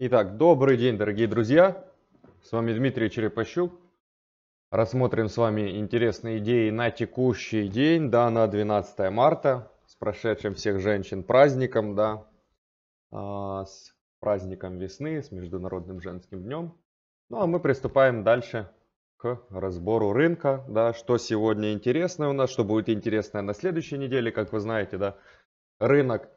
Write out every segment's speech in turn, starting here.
Итак, добрый день, дорогие друзья. С вами Дмитрий Черепощук. Рассмотрим с вами интересные идеи на текущий день, да, на 12 марта. С прошедшим всех женщин праздником, да. А, с праздником весны, с Международным женским днем. Ну, а мы приступаем дальше к разбору рынка, да, что сегодня интересно у нас, что будет интересное на следующей неделе, как вы знаете, да. Рынок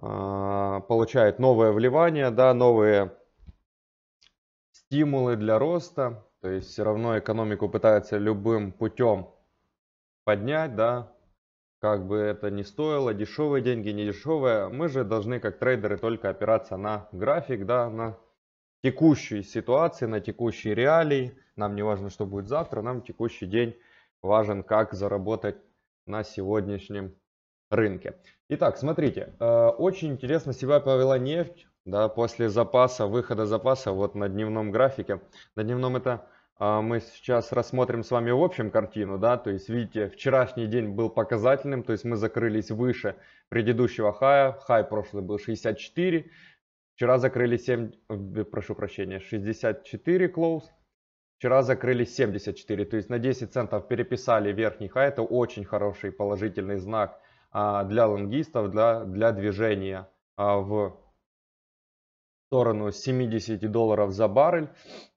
а, получает новое вливание, да, новые стимулы для роста, то есть все равно экономику пытается любым путем поднять, да, как бы это ни стоило, дешевые деньги, не дешевые, мы же должны как трейдеры только опираться на график, да, на текущей ситуации, на текущие реалии, нам не важно, что будет завтра, нам текущий день важен, как заработать на сегодняшнем рынке. Итак, смотрите, э, очень интересно себя повела нефть да, после запаса, выхода запаса вот на дневном графике. На дневном это а, мы сейчас рассмотрим с вами в общем картину, да, то есть видите, вчерашний день был показательным, то есть мы закрылись выше предыдущего хая, хай прошлый был 64, вчера закрыли 7, э, прошу прощения, 64 close, Вчера закрыли 74, то есть на 10 центов переписали верхний хай, это очень хороший положительный знак а, для лонгистов, для, для движения а, в сторону 70 долларов за баррель.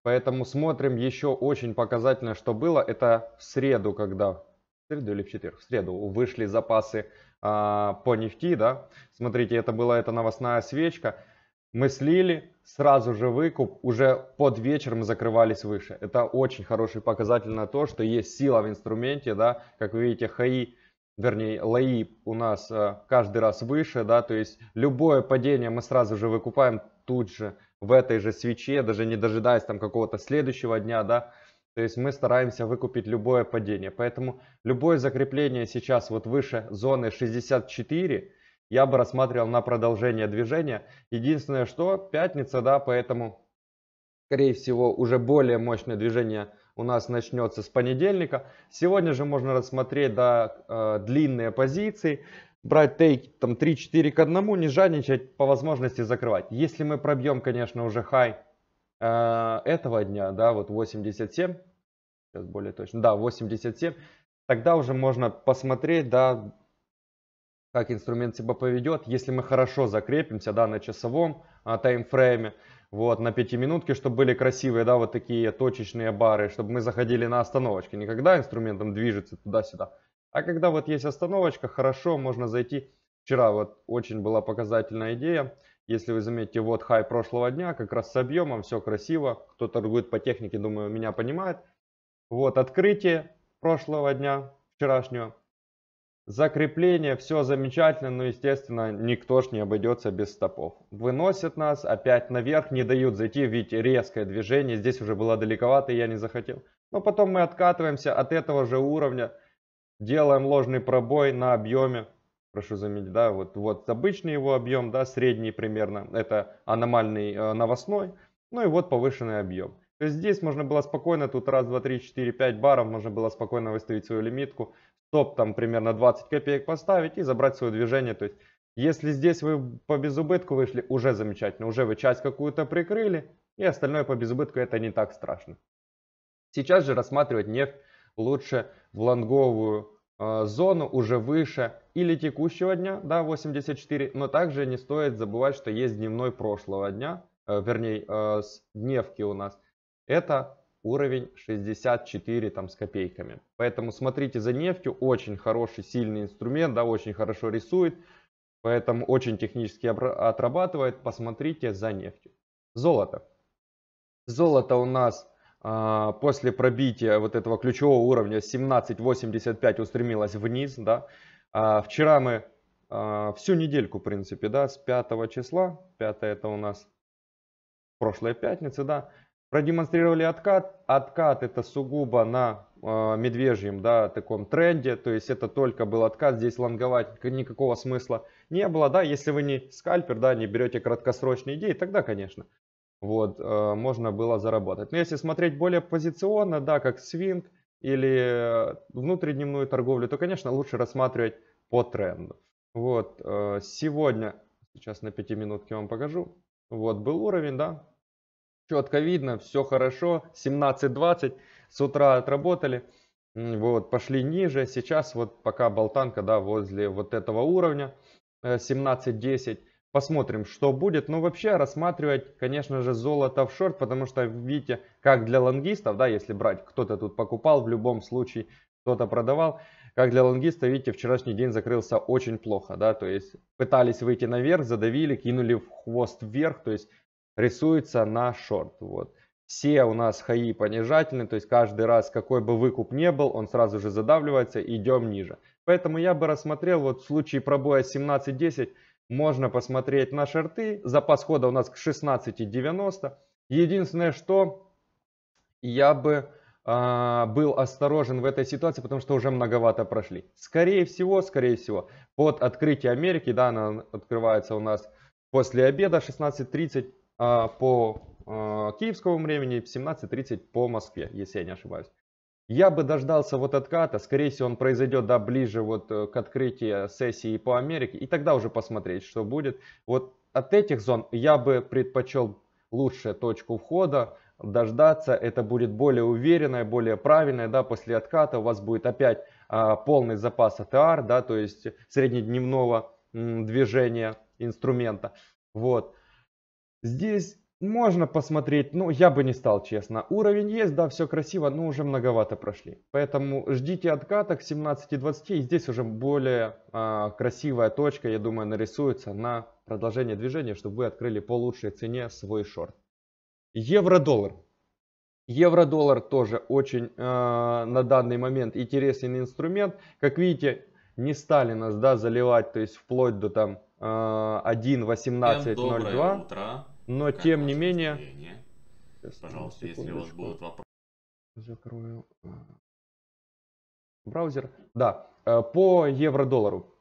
Поэтому смотрим еще очень показательно, что было. Это в среду, когда в среду или в четверг, в среду вышли запасы а, по нефти, да. Смотрите, это была эта новостная свечка. Мы слили, сразу же выкуп, уже под вечер мы закрывались выше. Это очень хороший показатель на то, что есть сила в инструменте, да. Как вы видите, хаи вернее, лои у нас э, каждый раз выше, да, то есть любое падение мы сразу же выкупаем тут же в этой же свече, даже не дожидаясь там какого-то следующего дня, да, то есть мы стараемся выкупить любое падение. Поэтому любое закрепление сейчас вот выше зоны 64 я бы рассматривал на продолжение движения. Единственное, что пятница, да, поэтому, скорее всего, уже более мощное движение у нас начнется с понедельника. Сегодня же можно рассмотреть да, э, длинные позиции, брать тейк там 3-4 к 1, не жадничать, по возможности закрывать. Если мы пробьем, конечно, уже хай э, этого дня, да, вот 87, сейчас более точно, да, 87, тогда уже можно посмотреть, да, как инструмент себя поведет. Если мы хорошо закрепимся, да, на часовом а, таймфрейме, вот, на пятиминутке, чтобы были красивые, да, вот такие точечные бары, чтобы мы заходили на остановочки. не когда инструментом движется туда-сюда, а когда вот есть остановочка, хорошо, можно зайти. Вчера вот очень была показательная идея, если вы заметите, вот хай прошлого дня, как раз с объемом, все красиво, кто торгует по технике, думаю, меня понимает. Вот открытие прошлого дня, вчерашнего, Закрепление, все замечательно, но, естественно, никто ж не обойдется без стопов. Выносят нас опять наверх, не дают зайти, ведь резкое движение. Здесь уже было далековато, и я не захотел. Но потом мы откатываемся от этого же уровня, делаем ложный пробой на объеме. Прошу заметить, да, вот, вот обычный его объем, да, средний примерно, это аномальный э, новостной. Ну и вот повышенный объем. То есть здесь можно было спокойно, тут раз, два, три, четыре, пять баров, можно было спокойно выставить свою лимитку стоп там примерно 20 копеек поставить и забрать свое движение. То есть, если здесь вы по безубытку вышли, уже замечательно, уже вы часть какую-то прикрыли, и остальное по безубытку это не так страшно. Сейчас же рассматривать нефть лучше в лонговую э, зону уже выше или текущего дня, да, 84, но также не стоит забывать, что есть дневной прошлого дня, э, вернее, э, с дневки у нас. Это уровень 64 там с копейками. Поэтому смотрите за нефтью, очень хороший, сильный инструмент, да, очень хорошо рисует, поэтому очень технически отрабатывает, посмотрите за нефтью. Золото. Золото у нас а, после пробития вот этого ключевого уровня 17.85 устремилось вниз, да. А, вчера мы а, всю недельку, в принципе, да, с 5 числа, 5 это у нас прошлая пятница, да, продемонстрировали откат. Откат это сугубо на э, медвежьем, да, таком тренде, то есть это только был откат, здесь лонговать никакого смысла не было, да, если вы не скальпер, да, не берете краткосрочные идеи, тогда, конечно, вот, э, можно было заработать. Но если смотреть более позиционно, да, как свинг или э, внутридневную торговлю, то, конечно, лучше рассматривать по тренду. Вот, э, сегодня, сейчас на минутке вам покажу, вот был уровень, да, четко видно, все хорошо, 17-20, с утра отработали, вот, пошли ниже, сейчас вот пока болтанка, да, возле вот этого уровня, 17-10, э, посмотрим, что будет, но ну, вообще рассматривать, конечно же, золото в шорт, потому что, видите, как для лонгистов, да, если брать, кто-то тут покупал, в любом случае, кто-то продавал, как для лонгиста, видите, вчерашний день закрылся очень плохо, да, то есть пытались выйти наверх, задавили, кинули в хвост вверх, то есть рисуется на шорт. Вот. Все у нас хаи понижательные, то есть каждый раз, какой бы выкуп не был, он сразу же задавливается, идем ниже. Поэтому я бы рассмотрел, вот в случае пробоя 17.10, можно посмотреть на шорты. Запас хода у нас к 16.90. Единственное, что я бы э, был осторожен в этой ситуации, потому что уже многовато прошли. Скорее всего, скорее всего, под открытие Америки, да, она открывается у нас после обеда 16.30, а, по а, киевскому времени, 17.30 по Москве, если я не ошибаюсь. Я бы дождался вот отката, скорее всего он произойдет да, ближе вот э, к открытию сессии по Америке, и тогда уже посмотреть, что будет. Вот от этих зон я бы предпочел лучше точку входа, дождаться, это будет более уверенное, более правильное, да, после отката у вас будет опять а, полный запас АТР, да, то есть среднедневного м, движения инструмента, вот. Здесь можно посмотреть, ну я бы не стал честно. Уровень есть, да, все красиво, но уже многовато прошли. Поэтому ждите отката к 17.20, и здесь уже более э, красивая точка, я думаю, нарисуется на продолжение движения, чтобы вы открыли по лучшей цене свой шорт. Евро-доллар. Евро-доллар тоже очень э, на данный момент интересный инструмент. Как видите, не стали нас да, заливать, то есть вплоть до там 1.18.02. А, но как тем не менее... Мнение? Пожалуйста, если у вас будут вопросы. Закрою э, браузер. Да, э, по евро-доллару.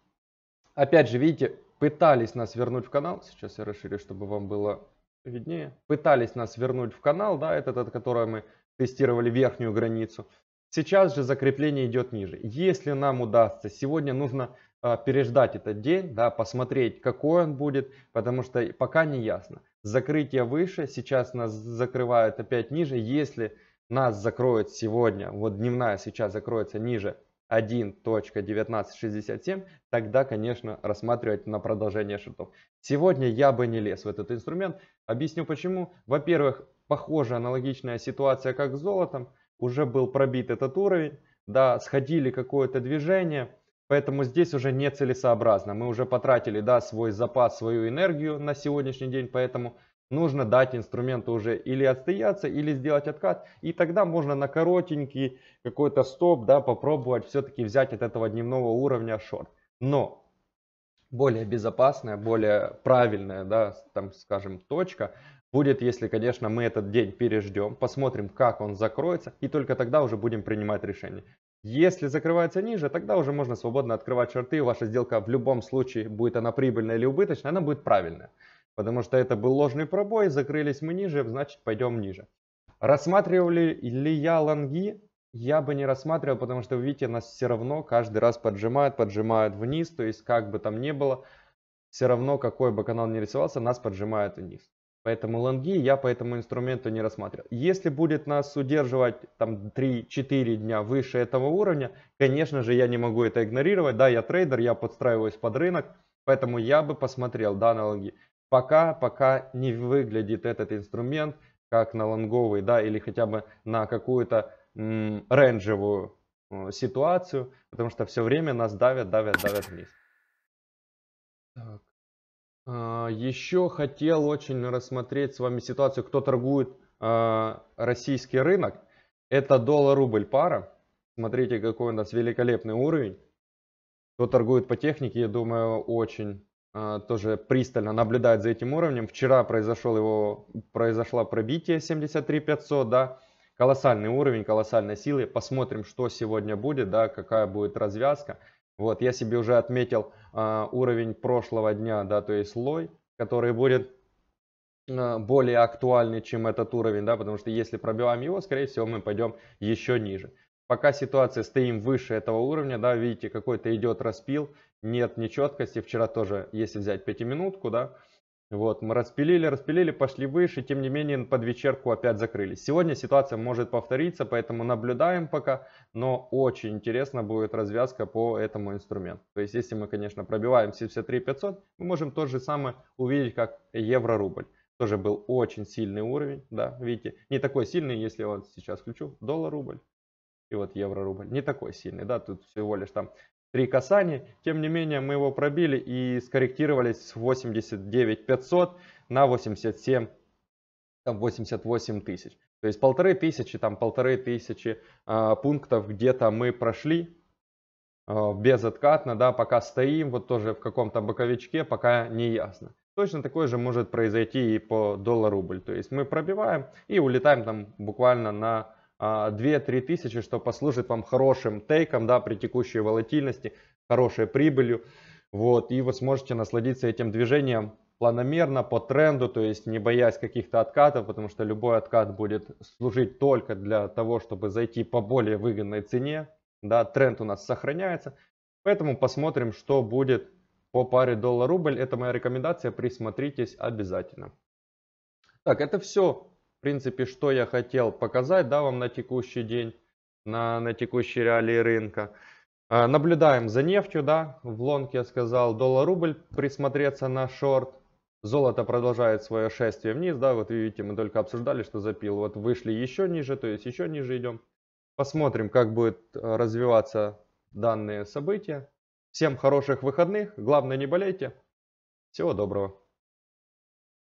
Опять же, видите, пытались нас вернуть в канал. Сейчас я расширю, чтобы вам было виднее. Пытались нас вернуть в канал, да, этот, от которого мы тестировали верхнюю границу. Сейчас же закрепление идет ниже. Если нам удастся, сегодня нужно э, переждать этот день, да, посмотреть, какой он будет, потому что пока не ясно закрытие выше, сейчас нас закрывают опять ниже. Если нас закроет сегодня, вот дневная сейчас закроется ниже 1.1967, тогда, конечно, рассматривать на продолжение шортов. Сегодня я бы не лез в этот инструмент. Объясню почему. Во-первых, похожая аналогичная ситуация, как с золотом. Уже был пробит этот уровень, да, сходили какое-то движение – Поэтому здесь уже нецелесообразно. Мы уже потратили да, свой запас, свою энергию на сегодняшний день, поэтому нужно дать инструменту уже или отстояться, или сделать откат. И тогда можно на коротенький какой-то стоп да, попробовать все-таки взять от этого дневного уровня шорт. Но более безопасная, более правильная, да, там, скажем, точка будет, если, конечно, мы этот день переждем, посмотрим, как он закроется, и только тогда уже будем принимать решение. Если закрывается ниже, тогда уже можно свободно открывать шорты, ваша сделка в любом случае, будет она прибыльная или убыточная, она будет правильная. Потому что это был ложный пробой, закрылись мы ниже, значит пойдем ниже. Рассматривали ли я лонги? Я бы не рассматривал, потому что, вы видите, нас все равно каждый раз поджимают, поджимают вниз. То есть, как бы там ни было, все равно, какой бы канал ни рисовался, нас поджимают вниз. Поэтому лонги я по этому инструменту не рассматривал. Если будет нас удерживать там 3-4 дня выше этого уровня, конечно же, я не могу это игнорировать. Да, я трейдер, я подстраиваюсь под рынок, поэтому я бы посмотрел да, на лонги. Пока, пока не выглядит этот инструмент как на лонговый, да, или хотя бы на какую-то ренджевую э, ситуацию, потому что все время нас давят, давят, давят вниз. Так. А, Еще хотел очень рассмотреть с вами ситуацию, кто торгует а, российский рынок. Это доллар-рубль пара. Смотрите, какой у нас великолепный уровень. Кто торгует по технике, я думаю, очень а, тоже пристально наблюдает за этим уровнем. Вчера произошел его, произошло пробитие 73500, да, колоссальный уровень, колоссальной силы. Посмотрим, что сегодня будет, да, какая будет развязка. Вот, я себе уже отметил э, уровень прошлого дня, да, то есть слой, который будет э, более актуальный, чем этот уровень, да, потому что если пробиваем его, скорее всего, мы пойдем еще ниже. Пока ситуация стоим выше этого уровня, да, видите, какой-то идет распил, нет нечеткости. Вчера тоже, если взять минутку, да, вот, мы распилили, распилили, пошли выше, тем не менее под вечерку опять закрылись. Сегодня ситуация может повториться, поэтому наблюдаем пока, но очень интересно будет развязка по этому инструменту. То есть, если мы, конечно, пробиваем 73 500, мы можем то же самое увидеть, как евро-рубль. Тоже был очень сильный уровень, да, видите, не такой сильный, если вот сейчас включу доллар-рубль и вот евро-рубль, не такой сильный, да, тут всего лишь там три касания. Тем не менее, мы его пробили и скорректировались с 89 500 на 87 там 88 тысяч. То есть полторы тысячи, там полторы тысячи э, пунктов где-то мы прошли э, безоткатно, да, пока стоим, вот тоже в каком-то боковичке, пока не ясно. Точно такое же может произойти и по доллар-рубль. То есть мы пробиваем и улетаем там буквально на 2-3 а, тысячи, что послужит вам хорошим тейком, да, при текущей волатильности, хорошей прибылью. Вот, и вы сможете насладиться этим движением планомерно, по тренду, то есть не боясь каких-то откатов, потому что любой откат будет служить только для того, чтобы зайти по более выгодной цене. Да, тренд у нас сохраняется. Поэтому посмотрим, что будет по паре доллар-рубль. Это моя рекомендация, присмотритесь обязательно. Так, это все принципе, что я хотел показать да, вам на текущий день, на, на текущие реалии рынка. А, наблюдаем за нефтью, да, в лонг я сказал, доллар-рубль присмотреться на шорт. Золото продолжает свое шествие вниз, да, вот видите, мы только обсуждали, что запил. Вот вышли еще ниже, то есть еще ниже идем. Посмотрим, как будет э, развиваться данные события. Всем хороших выходных, главное не болейте. Всего доброго.